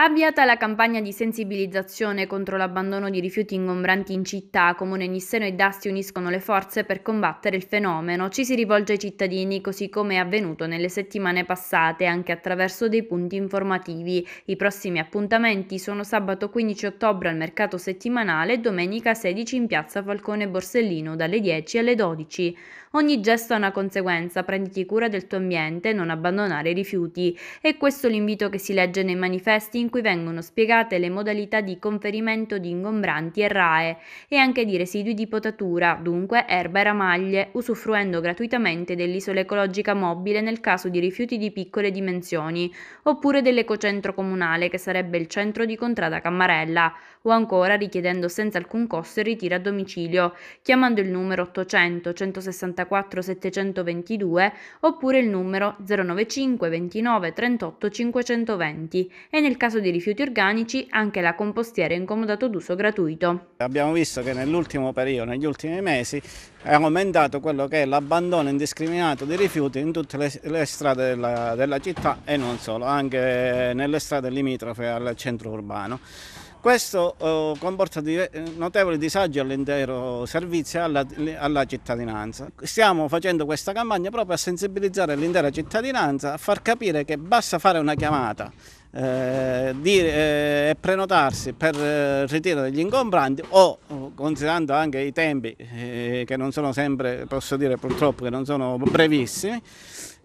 Avviata la campagna di sensibilizzazione contro l'abbandono di rifiuti ingombranti in città, Comune Nisseno e Dasti uniscono le forze per combattere il fenomeno. Ci si rivolge ai cittadini così come è avvenuto nelle settimane passate anche attraverso dei punti informativi. I prossimi appuntamenti sono sabato 15 ottobre al mercato settimanale e domenica 16 in piazza Falcone Borsellino dalle 10 alle 12. Ogni gesto ha una conseguenza, prenditi cura del tuo ambiente, e non abbandonare i rifiuti. E questo l'invito che si legge nei manifesti in in cui vengono spiegate le modalità di conferimento di ingombranti e RAE e anche di residui di potatura, dunque erba e ramaglie, usufruendo gratuitamente dell'isola ecologica mobile nel caso di rifiuti di piccole dimensioni, oppure dell'ecocentro comunale che sarebbe il centro di Contrada Cammarella, o ancora richiedendo senza alcun costo il ritiro a domicilio, chiamando il numero 800 164 722 oppure il numero 095 29 38 520 e nel caso caso di rifiuti organici anche la compostiera è comodato d'uso gratuito. Abbiamo visto che nell'ultimo periodo, negli ultimi mesi, è aumentato quello che è l'abbandono indiscriminato di rifiuti in tutte le, le strade della, della città e non solo, anche nelle strade limitrofe al centro urbano. Questo eh, comporta di, eh, notevoli disagi all'intero servizio e alla, alla, cittadinanza. Stiamo facendo questa campagna proprio a sensibilizzare l'intera cittadinanza, a far capire che basta fare una chiamata eh, di, eh, prenotarsi per eh, il ritiro degli ingombranti o considerando anche i tempi eh, che non sono sempre, posso dire purtroppo che non sono brevissimi,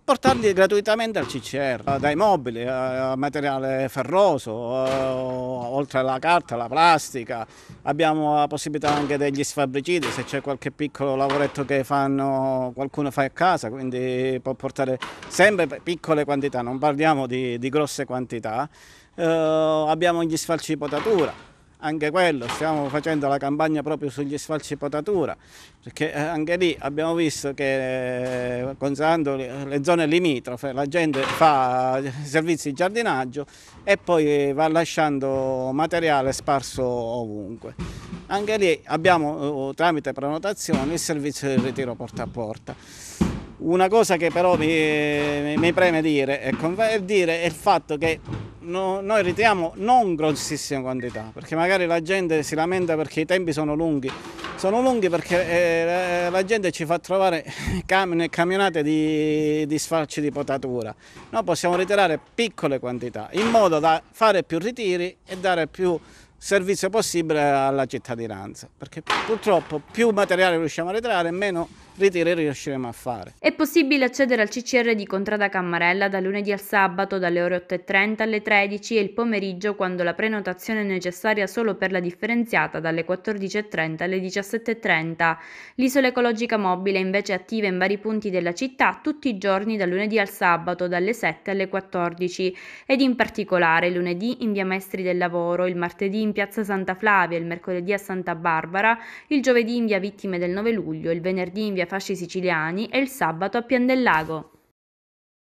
portarli gratuitamente al CCR, eh, dai mobili, eh, eh, materiale ferroso, oltre alla carta, alla plastica, abbiamo la possibilità anche degli sfabbricidi, se c'è qualche piccolo lavoretto che fanno, qualcuno fa a casa, quindi può portare sempre piccole quantità, non parliamo di, di grosse quantità, abbiamo gli sfalci di potatura anche quello, stiamo facendo la campagna proprio sugli sfalci potatura, perché eh, anche lì abbiamo visto che eh, considerando le zone limitrofe la gente fa servizi di giardinaggio e poi va lasciando materiale sparso ovunque. Anche lì abbiamo eh, tramite prenotazione il servizio di ritiro porta a porta. Una cosa che però mi, mi preme dire dire è il fatto che no, noi ritiriamo non grossissime quantità, perché magari la gente si lamenta perché i tempi sono lunghi. Sono lunghi perché eh, eh la gente ci fa trovare cam- camionate di, di sfarci di potatura. Noi possiamo ritirare piccole quantità, in modo da fare più ritiri e dare più servizio possibile alla cittadinanza, perché purtroppo più materiale riusciamo a ritrarre, meno ritiri riusciremo a fare. È possibile accedere al CCR di Contrada Cammarella da lunedì al sabato dalle ore 8.30 alle 13 e il pomeriggio quando la prenotazione è necessaria solo per la differenziata dalle 14.30 alle 17.30. L'isola ecologica mobile è invece attiva in vari punti della città tutti i giorni da lunedì al sabato dalle 7 alle 14 ed in particolare lunedì in via Maestri del Lavoro, il martedì in piazza Santa Flavia, il mercoledì a Santa Barbara, il giovedì in via Vittime del 9 luglio, il venerdì in via Fasci Siciliani e il sabato a Pian del Lago.